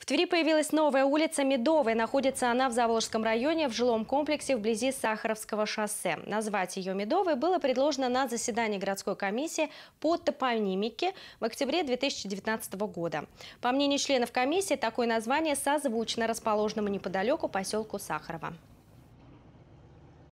В Твери появилась новая улица Медовая. Находится она в Заволжском районе в жилом комплексе вблизи Сахаровского шоссе. Назвать ее Медовой было предложено на заседании городской комиссии по топонимике в октябре 2019 года. По мнению членов комиссии, такое название созвучно расположенному неподалеку поселку Сахарова.